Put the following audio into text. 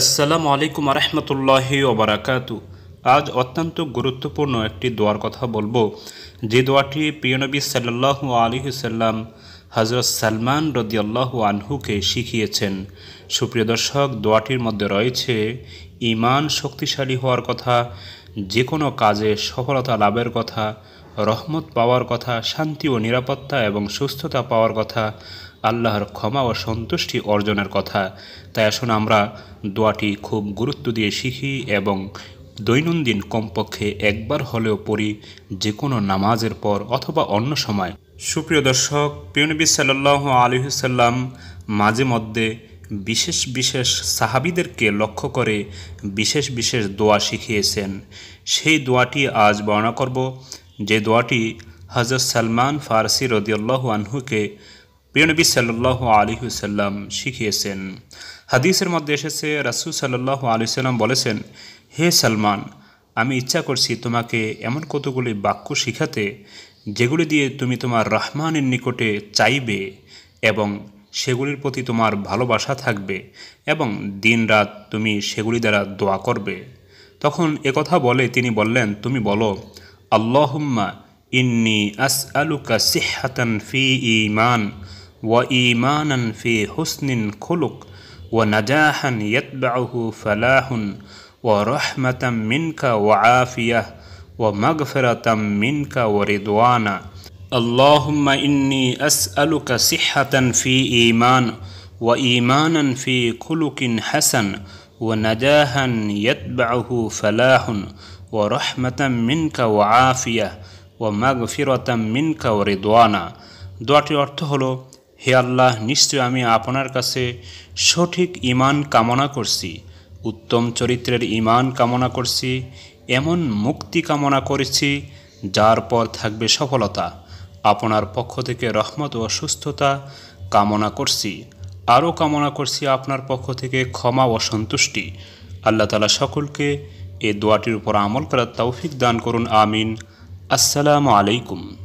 আসসালামু আলাইকুম আরহামতুল্লাহি ওবরাকাতু আজ অত্যন্ত গুরুত্বপূর্ণ একটি দোয়ার কথা বলবো যে দোয়াটি প্রিয়নবী সাল্লাহ আলহি সাল্লাম হজরত সালমান রদিয়াল্লাহ আনহুকে শিখিয়েছেন সুপ্রিয় দর্শক দোয়াটির মধ্যে রয়েছে ইমান শক্তিশালী হওয়ার কথা যে কোনো কাজে সফলতা লাভের কথা রহমত পাওয়ার কথা শান্তি ও নিরাপত্তা এবং সুস্থতা পাওয়ার কথা আল্লাহর ক্ষমা ও সন্তুষ্টি অর্জনের কথা তাই আসুন আমরা দোয়াটি খুব গুরুত্ব দিয়ে শিখি এবং দৈনন্দিন কমপক্ষে একবার হলেও পড়ি যে কোনো নামাজের পর অথবা অন্য সময় সুপ্রিয় দর্শক প্রিয়নবী সাল্লাহ আলহিসাল্লাম মাঝে মধ্যে বিশেষ বিশেষ সাহাবিদেরকে লক্ষ্য করে বিশেষ বিশেষ দোয়া শিখিয়েছেন সেই দোয়াটি আজ বর্ণনা করব যে দোয়াটি হজরত সালমান ফারসি রদিয়াল্লাহ আনহুকে প্রিয়নবী আলী আলিহুসাল্লাম শিখিয়েছেন হাদিসের মধ্যে এসেছে রাসুল আলী সাল্লাম বলেছেন হে সালমান আমি ইচ্ছা করছি তোমাকে এমন কতগুলি বাক্য শিখাতে যেগুলি দিয়ে তুমি তোমার রহমানের নিকটে চাইবে এবং সেগুলির প্রতি তোমার ভালোবাসা থাকবে এবং দিন রাত তুমি সেগুলি দ্বারা দোয়া করবে তখন একথা বলে তিনি বললেন তুমি বলো اللهم إني أسألك صحة في إيمان وإيمانا في حسن خلق ونجاحا يتبعه فلاح ورحمة منك وعافية ومغفرة منك ورضوانا اللهم إني أسألك صحة في إيمان وإيمانا في خلق حسن ونجاحا يتبعه فلاح ورحمة منك وعافية ومغفرة منك ورضوانا দোয়াটির অর্থ হলো হে আল্লাহ নিশ্চয় আমি আপনার কাছে সঠিক ইমান কামনা করছি উত্তম চরিত্রের ইমান কামনা করছি এমন মুক্তি কামনা করেছি যার পর থাকবে সফলতা আপনার পক্ষ থেকে রহমত ও সুস্থতা কামনা করছি আরও কামনা করছি আপনার পক্ষ থেকে ক্ষমা ও সন্তুষ্টি আল্লাহ তালা সকলকে এ দোয়াটির উপর আমল করার তৌফিক দান করুন আমিন আসসালামু আলাইকুম